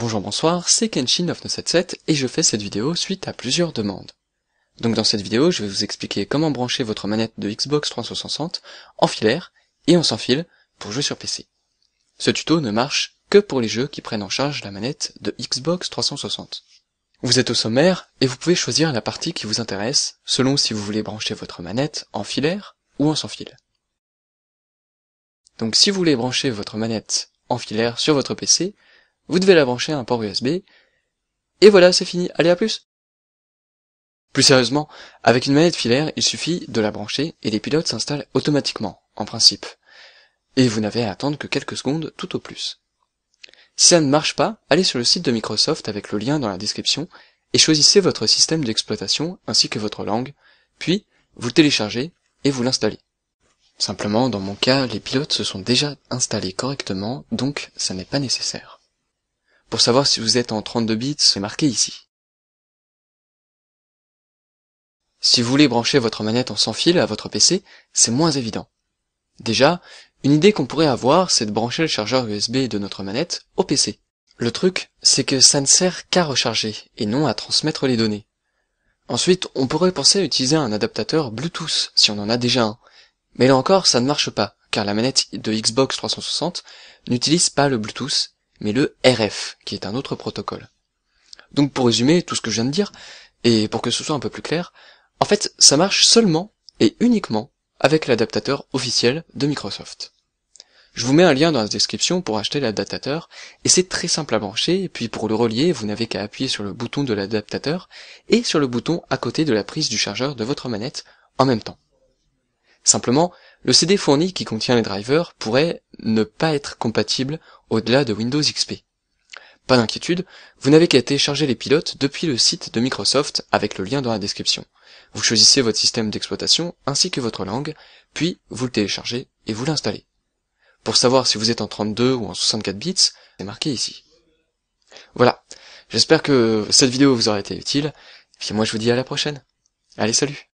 Bonjour, bonsoir, c'est kenshin 977 et je fais cette vidéo suite à plusieurs demandes. Donc dans cette vidéo, je vais vous expliquer comment brancher votre manette de Xbox 360 en filaire et en sans fil pour jouer sur PC. Ce tuto ne marche que pour les jeux qui prennent en charge la manette de Xbox 360. Vous êtes au sommaire et vous pouvez choisir la partie qui vous intéresse selon si vous voulez brancher votre manette en filaire ou en sans fil. Donc si vous voulez brancher votre manette en filaire sur votre PC, vous devez la brancher à un port USB, et voilà, c'est fini, allez à plus Plus sérieusement, avec une manette filaire, il suffit de la brancher et les pilotes s'installent automatiquement, en principe. Et vous n'avez à attendre que quelques secondes tout au plus. Si ça ne marche pas, allez sur le site de Microsoft avec le lien dans la description et choisissez votre système d'exploitation ainsi que votre langue, puis vous le téléchargez et vous l'installez. Simplement, dans mon cas, les pilotes se sont déjà installés correctement, donc ça n'est pas nécessaire. Pour savoir si vous êtes en 32 bits, c'est marqué ici. Si vous voulez brancher votre manette en sans fil à votre PC, c'est moins évident. Déjà, une idée qu'on pourrait avoir, c'est de brancher le chargeur USB de notre manette au PC. Le truc, c'est que ça ne sert qu'à recharger, et non à transmettre les données. Ensuite, on pourrait penser à utiliser un adaptateur Bluetooth, si on en a déjà un. Mais là encore, ça ne marche pas, car la manette de Xbox 360 n'utilise pas le Bluetooth, mais le RF, qui est un autre protocole. Donc pour résumer tout ce que je viens de dire, et pour que ce soit un peu plus clair, en fait ça marche seulement et uniquement avec l'adaptateur officiel de Microsoft. Je vous mets un lien dans la description pour acheter l'adaptateur, et c'est très simple à brancher, et puis pour le relier, vous n'avez qu'à appuyer sur le bouton de l'adaptateur, et sur le bouton à côté de la prise du chargeur de votre manette en même temps. Simplement, le CD fourni qui contient les drivers pourrait ne pas être compatible au-delà de Windows XP. Pas d'inquiétude, vous n'avez qu'à télécharger les pilotes depuis le site de Microsoft avec le lien dans la description. Vous choisissez votre système d'exploitation ainsi que votre langue, puis vous le téléchargez et vous l'installez. Pour savoir si vous êtes en 32 ou en 64 bits, c'est marqué ici. Voilà, j'espère que cette vidéo vous aura été utile, et moi je vous dis à la prochaine. Allez, salut